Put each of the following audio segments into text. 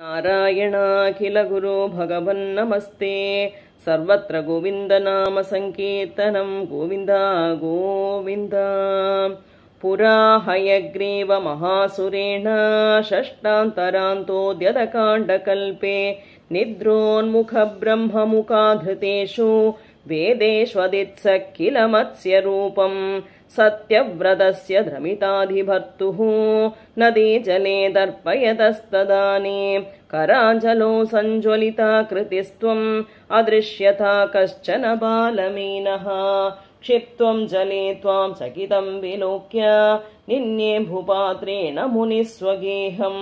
नारायणाखिल भगवन्नमस्ते सर्वत्र गोविन्द नाम गोविन्दा गोविन्द गोविन्द पुरा हयग्रीवमहासुरेण षष्टान्तरान्तोऽद्यतकाण्डकल्पे निद्रोन्मुख ब्रह्म सत्यव्रतस्य द्रमिताधिभर्तुः नदी जले दर्पयतस्तदाने। कराञ्जलो सञ्ज्वलिता कृतिस्त्वम् अदृश्यता कश्चन बालमीनः क्षिप्त्वम् जले त्वाम् चकितम् विलोक्य निन्ये भूपात्रेण मुनिः स्वगेहम्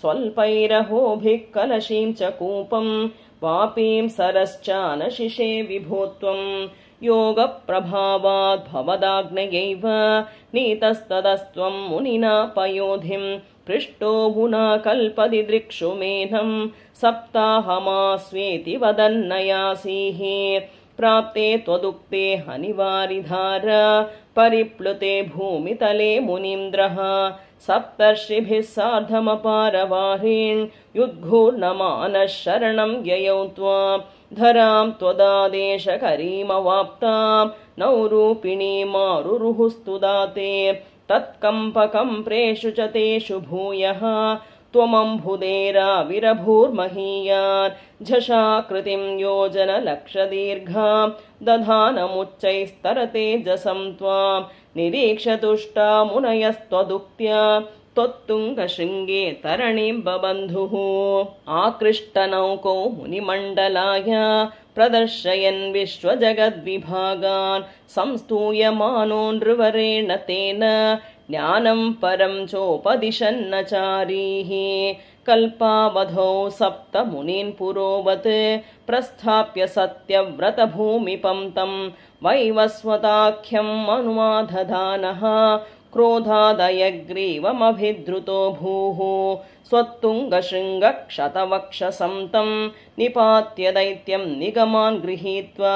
स्वल्पैरहोभिः कलशीम् च कूपम् पापीं सरश्चानशिषे विभूत्वम् भवदाग्नयैव नीतस्तदस्त्वम् मुनिना पयोधिम् पृष्टो गुना कल्पदि दृक्षु मेहम् वदन्नयासीः प्राप्ते त्वदुक्ते हनिवारिधार परिप्लुते भूमितले मुनीन्द्रः सप्तर्षिभिः सार्धमपारवाहीण्युद्घूर्न मानः शरणम् व्ययौत्वा धराम् त्वदादेशकरीमवाप्ताम् नौरूपिणीमारुरुः स्तुदाते तत्कम्पकम्प्रेषु च तेषु भूयः त्वमम्भुदेराविरभूर्महीयान् झषाकृतिं योजनलक्षदीर्घां दधानमुच्चैस्तरतेजसं त्वां निरीक्षतुष्टा मुनयस्त्वदुक्त्या त्वत्तुङ्गशृङ्गे तरणिम् बबन्धुः मुनिमण्डलाय प्रदर्शयन् विश्वजगद्विभागान् नृवरेण तेन ज्ञानम् परम् चोपदिशन्नचारीः कल्पावधौ सप्त मुनीन् पुरोवत् प्रस्थाप्य सत्यव्रतभूमिपन्तम् वैवस्वताख्यम् अनुवादधानः क्रोधादयग्रीवमभिद्रुतो भूः तं निपात्य दैत्यं निगमान् गृहीत्वा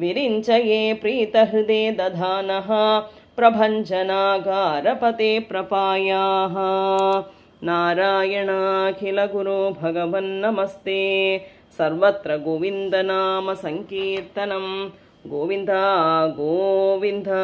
विरिञ्चये प्रीतहृदे दधानः प्रभञ्जनागारपते प्रपायाः नारायणाखिलगुरो भगवन्नमस्ते सर्वत्र गोविन्द गोविन्दा गोविन्दा